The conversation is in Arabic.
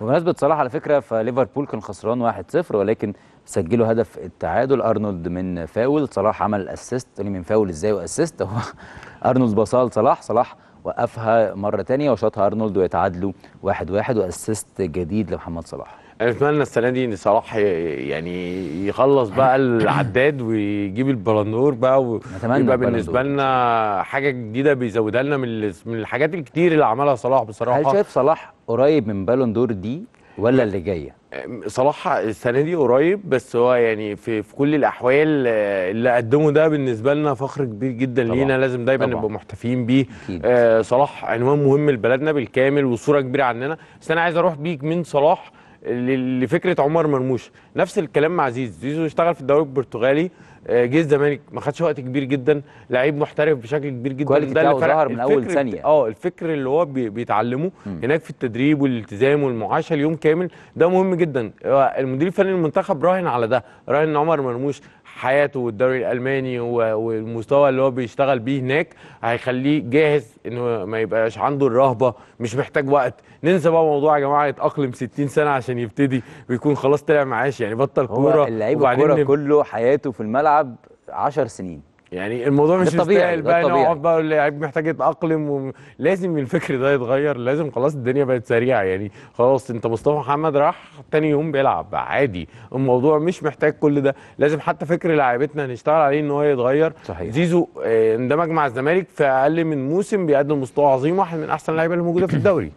بمناسبه صلاح على فكره فليفربول كان خسران 1-0 ولكن سجلوا هدف التعادل ارنولد من فاول صلاح عمل اسيست من فاول ازاي واسيست هو ارنولد بصال صلاح صلاح وقفها مره تانية وشاطها ارنولد ويتعادلوا 1 1 واسيست جديد لمحمد صلاح اتمنى السنه دي ان صلاح يعني يخلص بقى العداد ويجيب البلندور بقى ويبقى بالنسبه لنا حاجه جديده بيزودها لنا من الحاجات الكتير اللي عملها صلاح بصراحه هل شايف صلاح قريب من بالون دور دي ولا اللي جايه صلاح السنه دي قريب بس هو يعني في في كل الاحوال آه، اللي قدمه ده بالنسبه لنا فخر كبير جدا طبعا. لينا لازم دايما نبقى محتفين بيه آه صلاح عنوان مهم لبلدنا بالكامل وصوره كبيره عننا بس انا عايز اروح بيك من صلاح لفكره عمر مرموش نفس الكلام مع زيزو زيزو اشتغل في الدوري البرتغالي آه، جه الزمالك ما خدش وقت كبير جدا لعيب محترف بشكل كبير جدا ده اللي ظهر من اول ثانيه اه الفكر اللي هو بيتعلمه م. هناك في التدريب والالتزام والمعاشه اليوم كامل ده مهم جدا آه، المدير الفني المنتخب راهن على ده راهن عمر مرموش حياته والدوري الالماني والمستوى اللي هو بيشتغل بيه هناك هيخليه جاهز انه ما يبقاش عنده الرهبه مش محتاج وقت ننسى بقى موضوع يا جماعه يتاقلم 60 سنه عشان يبتدي ويكون خلاص طلع معاش يعني بطل كوره هو اللعيب الكوره كله حياته في الملعب 10 سنين يعني الموضوع مش مستاهل بقى نقعد بقى اللاعب محتاج يتاقلم لازم الفكر ده يتغير لازم خلاص الدنيا بقت سريعه يعني خلاص انت مصطفى محمد راح تاني يوم بيلعب عادي الموضوع مش محتاج كل ده لازم حتى فكر لاعبتنا نشتغل عليه ان هو يتغير صحيح. زيزو اندمج آه، مع الزمالك في اقل من موسم بيقدم مستوى عظيم واحد من احسن اللعيبه اللي موجوده في الدوري